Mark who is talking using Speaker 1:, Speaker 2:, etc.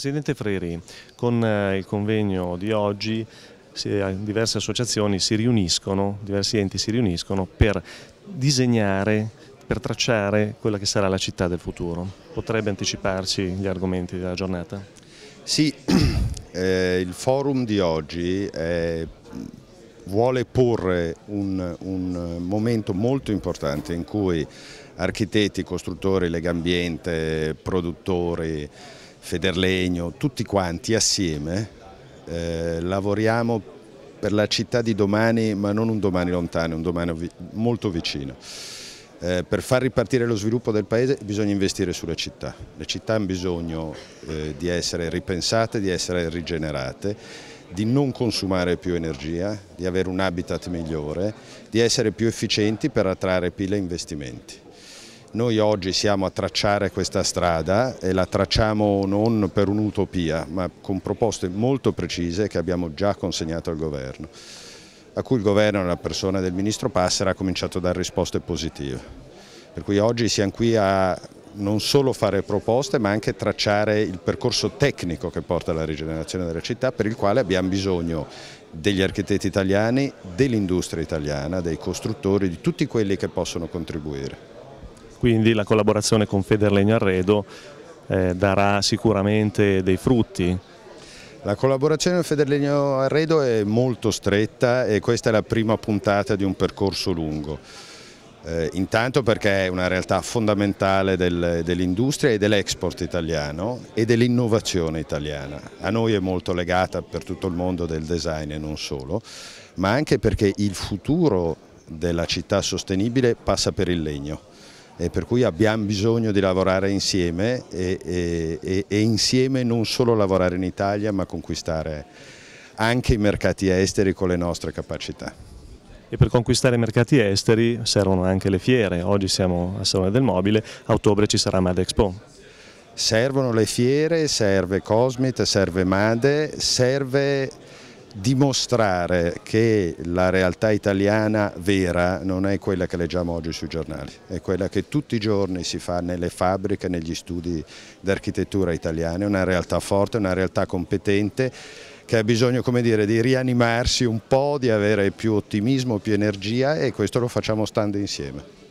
Speaker 1: Presidente Freri, con eh, il convegno di oggi eh, diverse associazioni si riuniscono, diversi enti si riuniscono per disegnare, per tracciare quella che sarà la città del futuro. Potrebbe anticiparci gli argomenti della giornata? Sì,
Speaker 2: eh, il forum di oggi è vuole porre un, un, momento molto importante in cui architetti, costruttori, legambiente, produttori, Federlegno, tutti quanti assieme eh, lavoriamo per la città di domani, ma non un domani lontano, un domani vi molto vicino. Eh, per far ripartire lo sviluppo del paese bisogna investire sulle città. Le città hanno bisogno eh, di essere ripensate, di essere rigenerate, di non consumare più energia, di avere un habitat migliore, di essere più efficienti per attrarre pile investimenti. Noi oggi siamo a tracciare questa strada e la tracciamo non per un'utopia ma con proposte molto precise che abbiamo già consegnato al governo a cui il governo nella persona del ministro Passera ha cominciato a dare risposte positive. Per cui oggi siamo qui a non solo fare proposte ma anche tracciare il percorso tecnico che porta alla rigenerazione della città per il quale abbiamo bisogno degli architetti italiani, dell'industria italiana, dei costruttori, di tutti quelli che possono contribuire quindi la
Speaker 1: collaborazione con Federlegno Arredo eh, darà sicuramente dei frutti.
Speaker 2: La collaborazione con Federlegno Arredo è molto stretta e questa è la prima puntata di un percorso lungo. Eh, intanto perché è una realtà fondamentale del, dell'industria e dell'export italiano e dell'innovazione italiana. A noi è molto legata per tutto il mondo del design e non solo, ma anche perché il futuro della città sostenibile passa per il legno per cui abbiamo bisogno di lavorare insieme e, e, e insieme non solo lavorare in Italia ma conquistare anche i mercati esteri con le nostre capacità.
Speaker 1: E per conquistare i mercati esteri servono anche le fiere, oggi siamo a Salone del Mobile,
Speaker 2: a ottobre ci sarà Mad Expo. Servono le fiere, serve Cosmit, serve Made, serve dimostrare che la realtà italiana vera non è quella che leggiamo oggi sui giornali, è quella che tutti i giorni si fa nelle fabbriche, negli studi d'architettura italiana, è una realtà forte, una realtà competente che ha bisogno come dire, di rianimarsi un po', di avere più ottimismo, più energia e questo lo facciamo stando insieme.